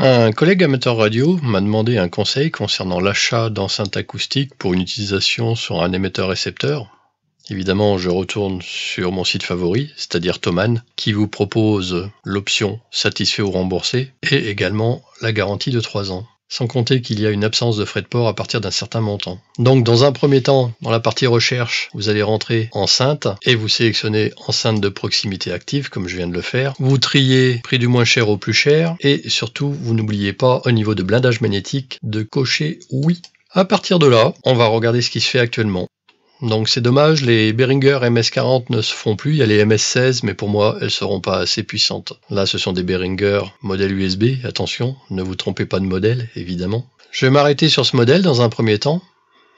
Un collègue amateur radio m'a demandé un conseil concernant l'achat d'enceintes acoustique pour une utilisation sur un émetteur-récepteur. Évidemment, je retourne sur mon site favori, c'est-à-dire Thoman, qui vous propose l'option satisfait ou remboursé et également la garantie de 3 ans sans compter qu'il y a une absence de frais de port à partir d'un certain montant. Donc dans un premier temps, dans la partie recherche, vous allez rentrer enceinte et vous sélectionnez enceinte de proximité active comme je viens de le faire. Vous triez prix du moins cher au plus cher et surtout vous n'oubliez pas au niveau de blindage magnétique de cocher oui. À partir de là, on va regarder ce qui se fait actuellement. Donc c'est dommage, les Behringer MS40 ne se font plus, il y a les MS16, mais pour moi, elles ne seront pas assez puissantes. Là, ce sont des Behringer modèle USB, attention, ne vous trompez pas de modèle, évidemment. Je vais m'arrêter sur ce modèle dans un premier temps,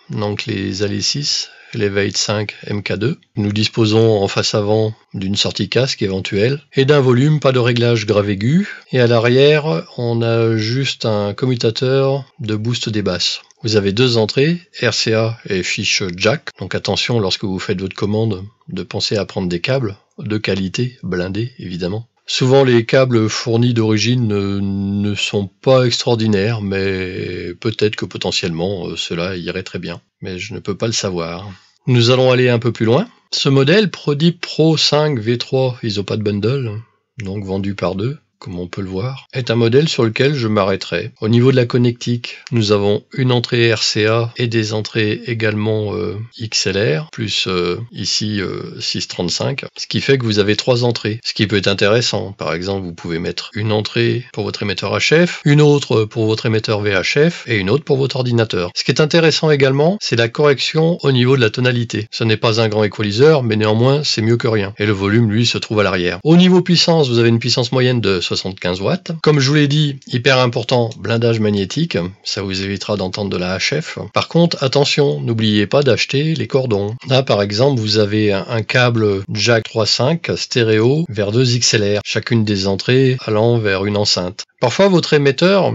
donc les AL6, les 5, MK2. Nous disposons en face avant d'une sortie casque éventuelle et d'un volume, pas de réglage grave aigu. Et à l'arrière, on a juste un commutateur de boost des basses. Vous avez deux entrées, RCA et fiche jack. Donc attention lorsque vous faites votre commande de penser à prendre des câbles de qualité, blindés évidemment. Souvent les câbles fournis d'origine ne, sont pas extraordinaires, mais peut-être que potentiellement euh, cela irait très bien. Mais je ne peux pas le savoir. Nous allons aller un peu plus loin. Ce modèle Prodi Pro 5 V3 Isopad Bundle, donc vendu par deux, comme on peut le voir, est un modèle sur lequel je m'arrêterai. Au niveau de la connectique, nous avons une entrée RCA et des entrées également euh, XLR, plus euh, ici 635, euh, ce qui fait que vous avez trois entrées, ce qui peut être intéressant. Par exemple, vous pouvez mettre une entrée pour votre émetteur HF, une autre pour votre émetteur VHF et une autre pour votre ordinateur. Ce qui est intéressant également, c'est la correction au niveau de la tonalité. Ce n'est pas un grand équaliseur, mais néanmoins, c'est mieux que rien. Et le volume, lui, se trouve à l'arrière. Au niveau puissance, vous avez une puissance moyenne de 75 watts. Comme je vous l'ai dit, hyper important, blindage magnétique, ça vous évitera d'entendre de la HF. Par contre, attention, n'oubliez pas d'acheter les cordons. Là, par exemple, vous avez un câble jack 3.5 stéréo vers deux XLR, chacune des entrées allant vers une enceinte. Parfois, votre émetteur,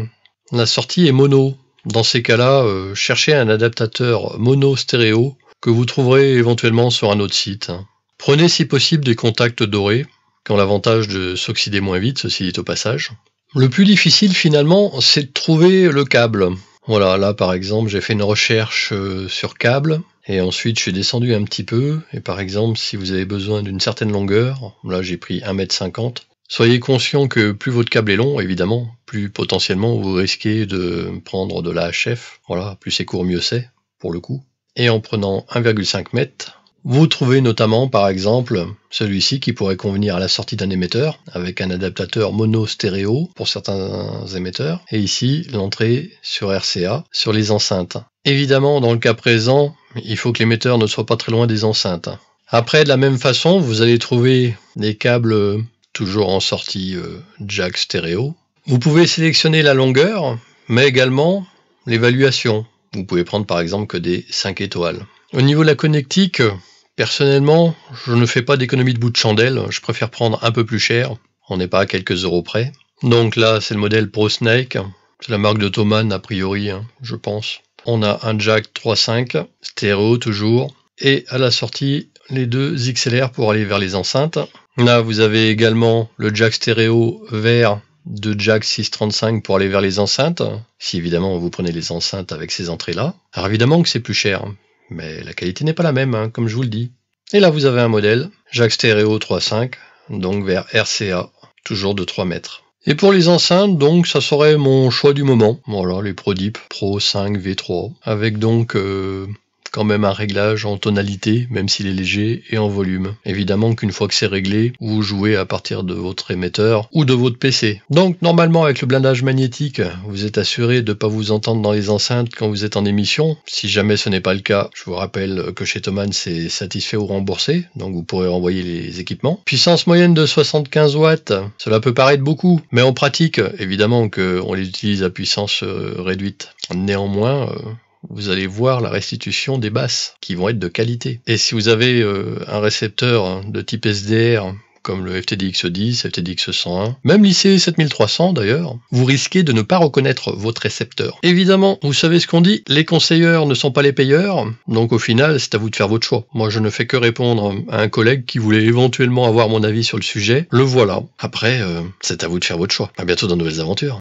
la sortie est mono. Dans ces cas-là, euh, cherchez un adaptateur mono-stéréo que vous trouverez éventuellement sur un autre site. Prenez si possible des contacts dorés, qui ont l'avantage de s'oxyder moins vite, ceci dit au passage. Le plus difficile finalement, c'est de trouver le câble. Voilà, là par exemple, j'ai fait une recherche euh, sur câble, et ensuite je suis descendu un petit peu, et par exemple, si vous avez besoin d'une certaine longueur, là j'ai pris 1m50, soyez conscient que plus votre câble est long, évidemment, plus potentiellement vous risquez de prendre de la HF, voilà, plus c'est court mieux c'est, pour le coup. Et en prenant 1,5 m, vous trouvez notamment par exemple celui-ci qui pourrait convenir à la sortie d'un émetteur avec un adaptateur mono-stéréo pour certains émetteurs et ici l'entrée sur RCA sur les enceintes. Évidemment dans le cas présent il faut que l'émetteur ne soit pas très loin des enceintes. Après de la même façon vous allez trouver des câbles toujours en sortie euh, jack stéréo. Vous pouvez sélectionner la longueur mais également l'évaluation. Vous pouvez prendre par exemple que des 5 étoiles. Au niveau de la connectique, Personnellement, je ne fais pas d'économie de bout de chandelle, je préfère prendre un peu plus cher, on n'est pas à quelques euros près. Donc là, c'est le modèle Pro Snake, c'est la marque de Thomann a priori, hein, je pense. On a un jack 3.5, stéréo toujours, et à la sortie, les deux XLR pour aller vers les enceintes. Là, vous avez également le jack stéréo vert de jack 635 pour aller vers les enceintes, si évidemment vous prenez les enceintes avec ces entrées-là. Alors évidemment que c'est plus cher, mais la qualité n'est pas la même, hein, comme je vous le dis. Et là, vous avez un modèle, Jack Stereo 3.5, donc vers RCA, toujours de 3 mètres. Et pour les enceintes, donc, ça serait mon choix du moment. Voilà, les Prodip Pro 5 V3, avec donc euh, quand même un réglage en tonalité, même s'il est léger, et en volume. Évidemment qu'une fois que c'est réglé, vous jouez à partir de votre émetteur ou de votre PC. Donc normalement avec le blindage magnétique, vous êtes assuré de ne pas vous entendre dans les enceintes quand vous êtes en émission. Si jamais ce n'est pas le cas, je vous rappelle que chez Thomann c'est satisfait ou remboursé, donc vous pourrez renvoyer les équipements. Puissance moyenne de 75 watts, cela peut paraître beaucoup, mais en pratique, évidemment qu'on les utilise à puissance euh, réduite. Néanmoins, euh, vous allez voir la restitution des basses qui vont être de qualité. Et si vous avez euh, un récepteur hein, de type SDR comme le FTDX10, FTDX101, même l'IC7300 e d'ailleurs, vous risquez de ne pas reconnaître votre récepteur. Évidemment, vous savez ce qu'on dit, les conseilleurs ne sont pas les payeurs, donc au final, c'est à vous de faire votre choix. Moi, je ne fais que répondre à un collègue qui voulait éventuellement avoir mon avis sur le sujet, le voilà. Après, euh, c'est à vous de faire votre choix. À bientôt dans de nouvelles aventures.